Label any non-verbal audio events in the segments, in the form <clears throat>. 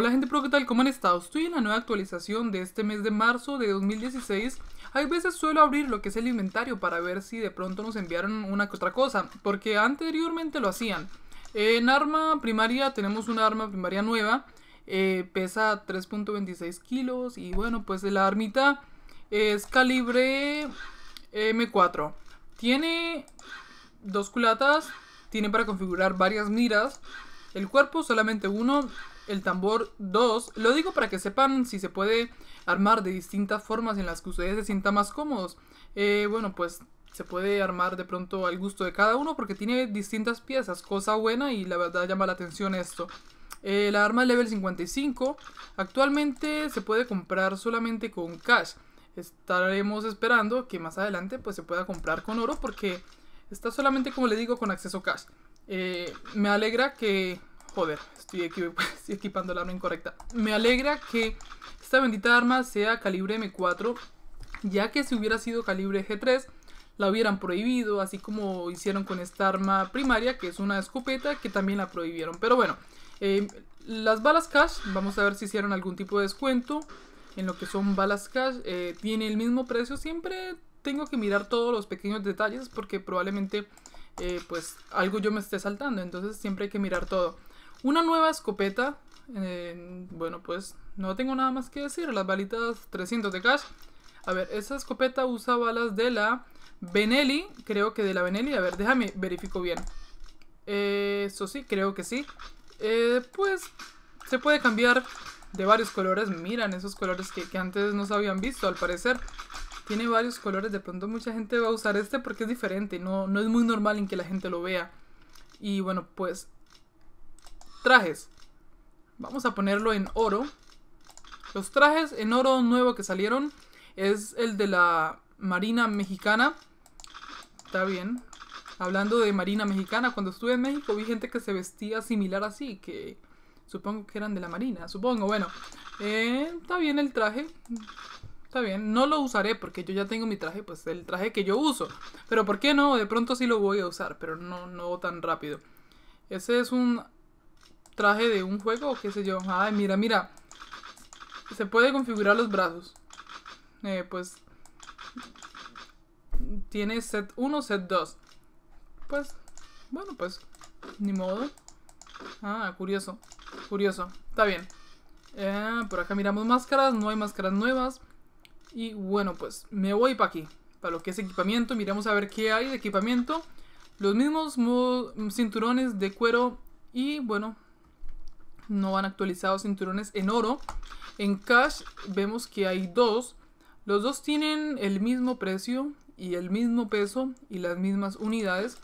Hola gente pro, ¿qué tal? ¿Cómo han estado? Estoy en la nueva actualización de este mes de marzo de 2016. Hay veces suelo abrir lo que es el inventario para ver si de pronto nos enviaron una que otra cosa, porque anteriormente lo hacían. En arma primaria tenemos una arma primaria nueva, eh, pesa 3.26 kilos y bueno, pues la armita es calibre M4. Tiene dos culatas, tiene para configurar varias miras, el cuerpo solamente uno el tambor 2. Lo digo para que sepan si se puede armar de distintas formas en las que ustedes se sientan más cómodos. Eh, bueno, pues se puede armar de pronto al gusto de cada uno porque tiene distintas piezas, cosa buena y la verdad llama la atención esto. Eh, la arma level 55 actualmente se puede comprar solamente con cash. Estaremos esperando que más adelante pues se pueda comprar con oro porque está solamente como le digo con acceso cash. Eh, me alegra que Joder, <laughs> estoy, equipando la arma incorrecta. Me alegra que esta bendita arma sea calibre M4, ya que si hubiera sido calibre G3, la hubieran prohibido, así como hicieron con esta arma primaria, que es una escopeta, que también la prohibieron. Pero bueno, em, las balas cash, vamos a ver si hicieron algún tipo de descuento en lo que son balas cash. Eh, tiene el mismo precio, siempre tengo que mirar todos los pequeños detalles porque probablemente eh, pues algo yo me esté saltando, entonces siempre hay que mirar todo. Una nueva escopeta. bueno, pues no tengo nada más que decir. Las balitas 300 de cash. A ver, esa escopeta usa balas de la Benelli. Creo que de la Benelli. A ver, déjame verifico bien. Eh, eso sí, creo que sí. Eh, pues se puede cambiar de varios colores. Miran esos colores que, que antes no se habían visto, al parecer. Tiene varios colores. De pronto mucha gente va a usar este porque es diferente. No, no es muy normal en que la gente lo vea. Y bueno, pues Trajes. Vamos a ponerlo en oro. Los trajes en oro nuevo que salieron es el de la Marina Mexicana. Está bien. Hablando de Marina Mexicana, cuando estuve en México vi gente que se vestía similar así, que supongo que eran de la Marina, supongo. Bueno, eh, está bien el traje. Está bien, no lo usaré porque yo ya tengo mi traje, pues el traje que yo uso. Pero ¿por qué no? De pronto sí lo voy a usar, pero no, no tan rápido. Ese es un traje de un juego o qué sé yo. Ay, mira, mira. Se puede configurar los brazos. Eh, pues tiene set 1, set 2. Pues, bueno, pues, ni modo. Ah, curioso, curioso. Está bien. Eh, por acá miramos máscaras, no hay máscaras nuevas. Y bueno, pues, me voy para aquí. Para lo que es equipamiento, Miremos a ver qué hay de equipamiento. Los mismos cinturones de cuero y, bueno, no van actualizados cinturones en oro. En cash vemos que hay dos. Los dos tienen el mismo precio y el mismo peso y las mismas unidades.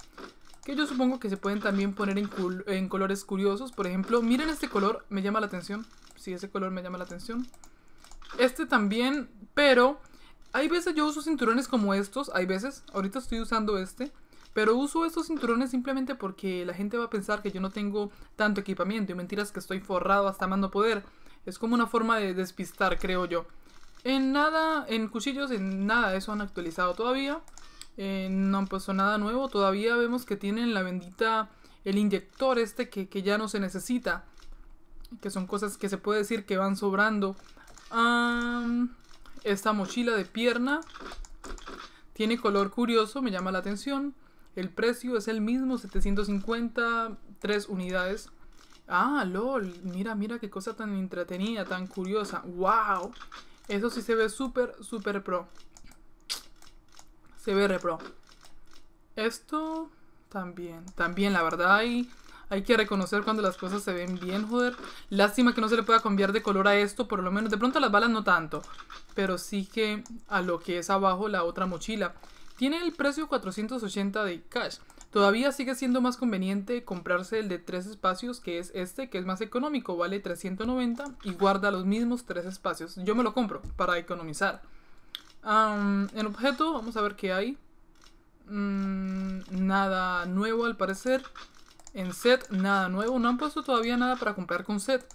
Que yo supongo que se pueden también poner en, colores curiosos. Por ejemplo, miren este color, me llama la atención. Sí, ese color me llama la atención. Este también, pero hay veces yo uso cinturones como estos. Hay veces, ahorita estoy usando este pero uso estos cinturones simplemente porque la gente va a pensar que yo no tengo tanto equipamiento y mentiras que estoy forrado hasta mando poder. Es como una forma de despistar, creo yo. En nada, en cuchillos, en nada eso han actualizado todavía. Eh, no han puesto nada nuevo. Todavía vemos que tienen la bendita, el inyector este que, ya no se necesita. Que son cosas que se puede decir que van sobrando. esta mochila de pierna tiene color curioso, me llama la atención. El precio es el mismo, 750, 3 unidades. Ah, lol, mira, mira qué cosa tan entretenida, tan curiosa. ¡Wow! Eso sí se ve súper, súper pro. Se ve re pro. Esto también, también, la verdad hay, hay que reconocer cuando las cosas se ven bien, joder. Lástima que no se le pueda cambiar de color a esto, por lo menos. De pronto las balas no tanto, pero sí que a lo que es abajo la otra mochila tiene el precio 480 de cash. Todavía sigue siendo más conveniente comprarse el de tres espacios, que es este, que es más económico, vale 390 y guarda los mismos tres espacios. Yo me lo compro para economizar. en objeto, vamos a ver qué hay. Mm, nada nuevo al parecer. En set, nada nuevo. No han puesto todavía nada para comprar con set.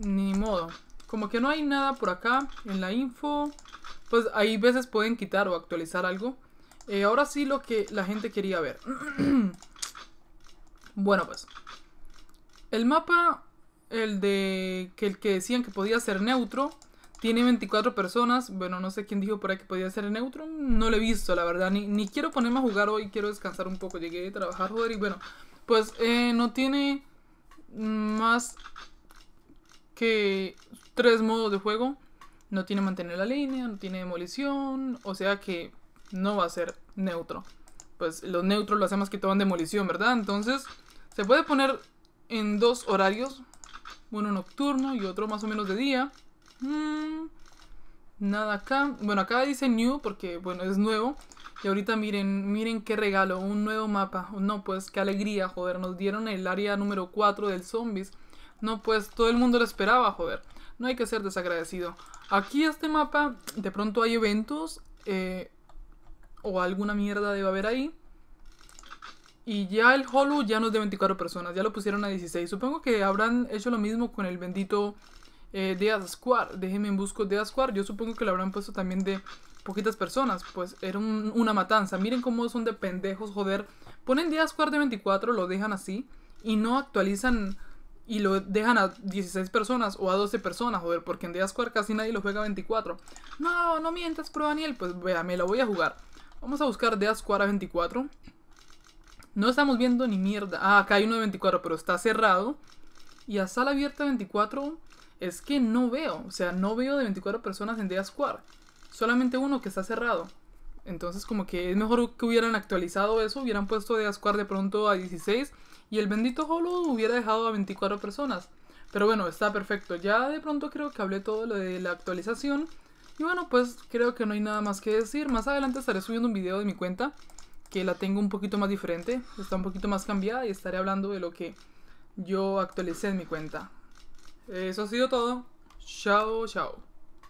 Ni modo. Como que no hay nada por acá en la info. Pues ahí veces pueden quitar o actualizar algo. Eh, ahora sí lo que la gente quería ver. <clears throat> bueno, pues. El mapa, el de que el que decían que podía ser neutro, tiene 24 personas. Bueno, no sé quién dijo por ahí que podía ser neutro. No lo he visto, la verdad. Ni, quiero ponerme a jugar hoy. Quiero descansar un poco. Llegué a trabajar, joder. Y bueno, pues eh, no tiene más que tres modos de juego. No tiene mantener la línea, no tiene demolición. O sea que no va a ser neutro. Pues los neutros lo hacemos que toman demolición, ¿verdad? Entonces, se puede poner en dos horarios. Uno nocturno y otro más o menos de día. Mm, nada acá. Bueno, acá dice new porque, bueno, es nuevo. Y ahorita miren, miren qué regalo, un nuevo mapa. No, pues qué alegría, joder. Nos dieron el área número 4 del zombies. No, pues todo el mundo lo esperaba, joder. No hay que ser desagradecido. Aquí este mapa, de pronto hay eventos. Eh, o alguna mierda debe haber ahí. Y ya el holo ya no es de 24 personas, ya lo pusieron a 16. Supongo que habrán hecho lo mismo con el bendito eh, de Square. Déjenme en busco de Asquar. Yo supongo que lo habrán puesto también de poquitas personas. Pues era una matanza. Miren cómo son de pendejos, joder. Ponen de Square de 24, lo dejan así. Y no actualizan y lo dejan a 16 personas o a 12 personas, joder, porque en Square casi nadie lo juega a 24. No, no mientas, pro Daniel, pues vea, me lo voy a jugar. Vamos a buscar de a 24. No estamos viendo ni mierda. Ah, acá hay uno de 24, pero está cerrado. Y a sala abierta 24 es que no veo. O sea, no veo de 24 personas en Death Solamente uno que está cerrado. Entonces como que es mejor que hubieran actualizado eso. Hubieran puesto Deasquar de pronto a 16. Y el bendito holo hubiera dejado a 24 personas. Pero bueno, está perfecto. Ya de pronto creo que hablé todo lo de la actualización. Y bueno, pues creo que no hay nada más que decir. Más adelante estaré subiendo un video de mi cuenta que la tengo un poquito más diferente, está un poquito más cambiada y estaré hablando de lo que yo actualicé en mi cuenta. Eso ha sido todo. Chao, chao.